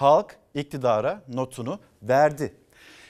halk iktidara notunu verdi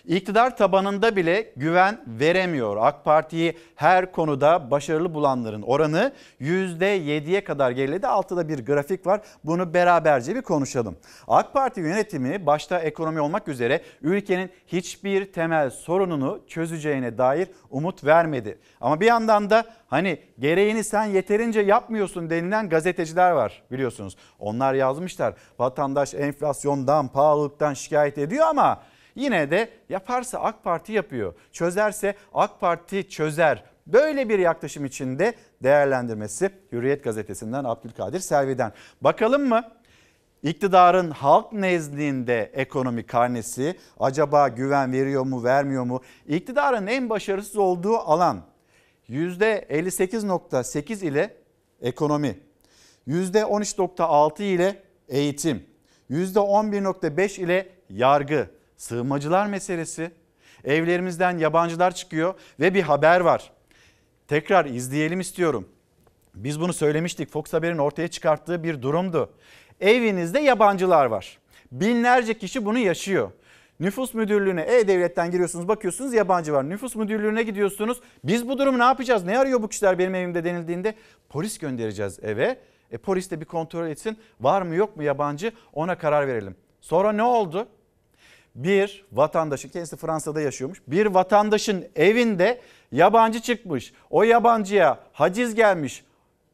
İktidar tabanında bile güven veremiyor. AK Parti'yi her konuda başarılı bulanların oranı %7'ye kadar geriledi. Altıda bir grafik var. Bunu beraberce bir konuşalım. AK Parti yönetimi başta ekonomi olmak üzere ülkenin hiçbir temel sorununu çözeceğine dair umut vermedi. Ama bir yandan da hani gereğini sen yeterince yapmıyorsun denilen gazeteciler var biliyorsunuz. Onlar yazmışlar vatandaş enflasyondan, pahalılıktan şikayet ediyor ama Yine de yaparsa AK Parti yapıyor. Çözerse AK Parti çözer. Böyle bir yaklaşım içinde değerlendirmesi Hürriyet gazetesinden Abdülkadir Selvi'den. Bakalım mı? İktidarın halk nezdinde ekonomi karnesi acaba güven veriyor mu vermiyor mu? İktidarın en başarısız olduğu alan %58.8 ile ekonomi, %13.6 ile eğitim, %11.5 ile yargı, Sığınmacılar meselesi. Evlerimizden yabancılar çıkıyor ve bir haber var. Tekrar izleyelim istiyorum. Biz bunu söylemiştik. Fox Haber'in ortaya çıkarttığı bir durumdu. Evinizde yabancılar var. Binlerce kişi bunu yaşıyor. Nüfus müdürlüğüne e-devletten giriyorsunuz bakıyorsunuz yabancı var. Nüfus müdürlüğüne gidiyorsunuz. Biz bu durumu ne yapacağız? Ne arıyor bu kişiler benim evimde denildiğinde polis göndereceğiz eve. E polis de bir kontrol etsin. Var mı yok mu yabancı ona karar verelim. Sonra ne oldu? bir vatandaşın kendisi Fransa'da yaşıyormuş. Bir vatandaşın evinde yabancı çıkmış. O yabancıya haciz gelmiş.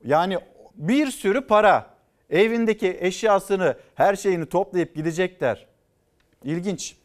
Yani bir sürü para evindeki eşyasını her şeyini toplayıp gidecekler. İlginç.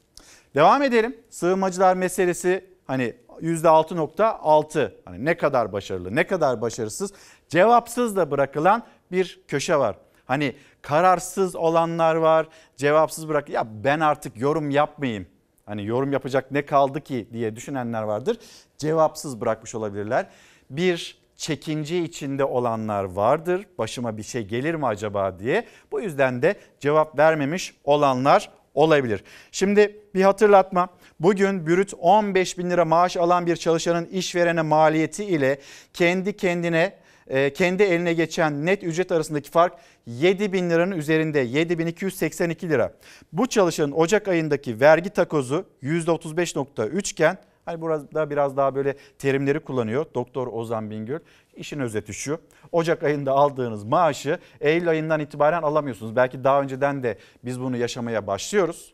Devam edelim. Sığınmacılar meselesi hani %6.6 hani ne kadar başarılı ne kadar başarısız cevapsız da bırakılan bir köşe var. Hani Kararsız olanlar var. Cevapsız bırak. Ya ben artık yorum yapmayayım. Hani yorum yapacak ne kaldı ki diye düşünenler vardır. Cevapsız bırakmış olabilirler. Bir çekince içinde olanlar vardır. Başıma bir şey gelir mi acaba diye. Bu yüzden de cevap vermemiş olanlar olabilir. Şimdi bir hatırlatma. Bugün bürüt 15 bin lira maaş alan bir çalışanın işverene maliyeti ile kendi kendine ee, kendi eline geçen net ücret arasındaki fark 7 bin liranın üzerinde 7282 lira. Bu çalışanın Ocak ayındaki vergi takozu %35.3 iken Hani burada biraz daha böyle terimleri kullanıyor Doktor Ozan Bingöl. İşin özeti şu. Ocak ayında aldığınız maaşı Eylül ayından itibaren alamıyorsunuz. Belki daha önceden de biz bunu yaşamaya başlıyoruz.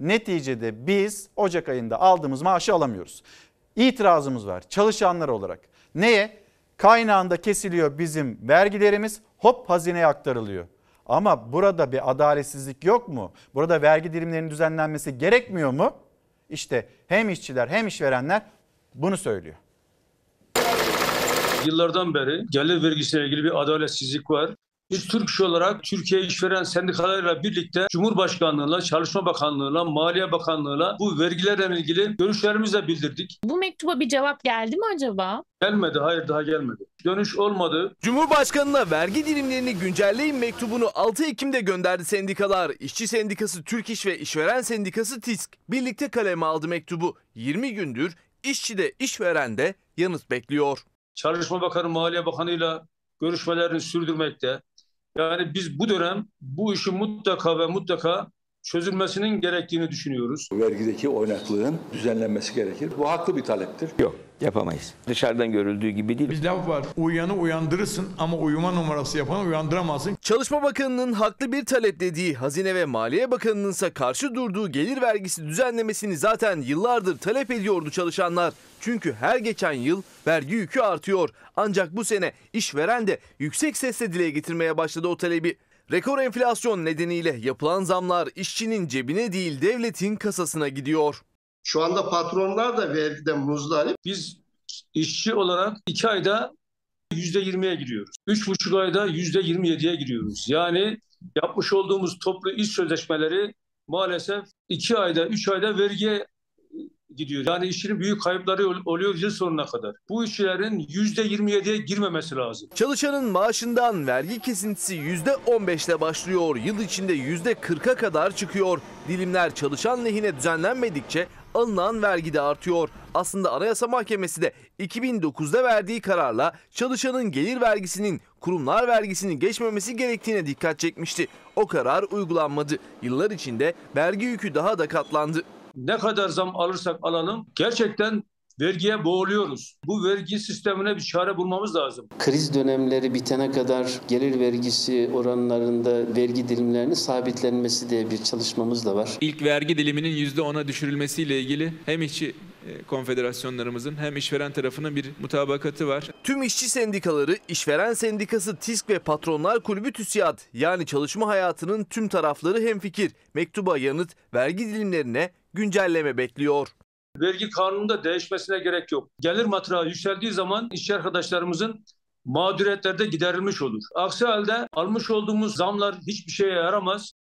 Neticede biz Ocak ayında aldığımız maaşı alamıyoruz. İtirazımız var çalışanlar olarak. Neye? Kaynağında kesiliyor bizim vergilerimiz hop hazineye aktarılıyor. Ama burada bir adaletsizlik yok mu? Burada vergi dilimlerinin düzenlenmesi gerekmiyor mu? İşte hem işçiler hem işverenler bunu söylüyor. Yıllardan beri gelir vergisiyle ilgili bir adaletsizlik var. Biz Türk İş olarak Türkiye İşveren Sendikalarıyla birlikte Cumhurbaşkanlığı'na, Çalışma Bakanlığı'na, Maliye Bakanlığı'na bu vergilerle ilgili görüşlerimizi de bildirdik. Bu mektuba bir cevap geldi mi acaba? Gelmedi, hayır daha gelmedi. Dönüş olmadı. Cumhurbaşkanına vergi dilimlerini güncelleyin mektubunu 6 Ekim'de gönderdi sendikalar. İşçi Sendikası Türk İş ve İşveren Sendikası TİSK birlikte kaleme aldı mektubu. 20 gündür işçi de işveren de yanıt bekliyor. Çalışma Bakanı, Maliye Bakanı'yla görüşmelerini sürdürmekte. Yani biz bu dönem bu işi mutlaka ve mutlaka çözülmesinin gerektiğini düşünüyoruz. Vergideki oynaklığın düzenlenmesi gerekir. Bu haklı bir taleptir. Yok yapamayız. Dışarıdan görüldüğü gibi değil. Bir laf var. Uyuyanı uyandırırsın ama uyuma numarası yapanı uyandıramazsın. Çalışma Bakanı'nın haklı bir talep dediği Hazine ve Maliye Bakanı'nın ise karşı durduğu gelir vergisi düzenlemesini zaten yıllardır talep ediyordu çalışanlar. Çünkü her geçen yıl vergi yükü artıyor. Ancak bu sene işveren de yüksek sesle dile getirmeye başladı o talebi. Rekor enflasyon nedeniyle yapılan zamlar işçinin cebine değil devletin kasasına gidiyor. Şu anda patronlar da vergiden muzdarip. Biz işçi olarak iki ayda %20'ye giriyoruz. Üç buçuk ayda %27'ye giriyoruz. Yani yapmış olduğumuz toplu iş sözleşmeleri maalesef iki ayda, üç ayda vergiye gidiyor. Yani işçinin büyük kayıpları oluyor yıl sonuna kadar. Bu işçilerin yüzde %27'ye girmemesi lazım. Çalışanın maaşından vergi kesintisi yüzde %15'le başlıyor. Yıl içinde yüzde %40'a kadar çıkıyor. Dilimler çalışan lehine düzenlenmedikçe alınan vergi de artıyor. Aslında Anayasa Mahkemesi de 2009'da verdiği kararla çalışanın gelir vergisinin kurumlar vergisini geçmemesi gerektiğine dikkat çekmişti. O karar uygulanmadı. Yıllar içinde vergi yükü daha da katlandı. Ne kadar zam alırsak alalım gerçekten vergiye boğuluyoruz. Bu vergi sistemine bir çare bulmamız lazım. Kriz dönemleri bitene kadar gelir vergisi oranlarında vergi dilimlerinin sabitlenmesi diye bir çalışmamız da var. İlk vergi diliminin %10'a düşürülmesiyle ilgili hem işçi e, konfederasyonlarımızın hem işveren tarafının bir mutabakatı var. Tüm işçi sendikaları, işveren sendikası TİSK ve Patronlar Kulübü TÜSİAD yani çalışma hayatının tüm tarafları hemfikir. Mektuba yanıt vergi dilimlerine güncelleme bekliyor. Vergi kanununda değişmesine gerek yok. Gelir matrağı yükseldiği zaman işçi arkadaşlarımızın mağduriyetlerde giderilmiş olur. Aksi halde almış olduğumuz zamlar hiçbir şeye yaramaz.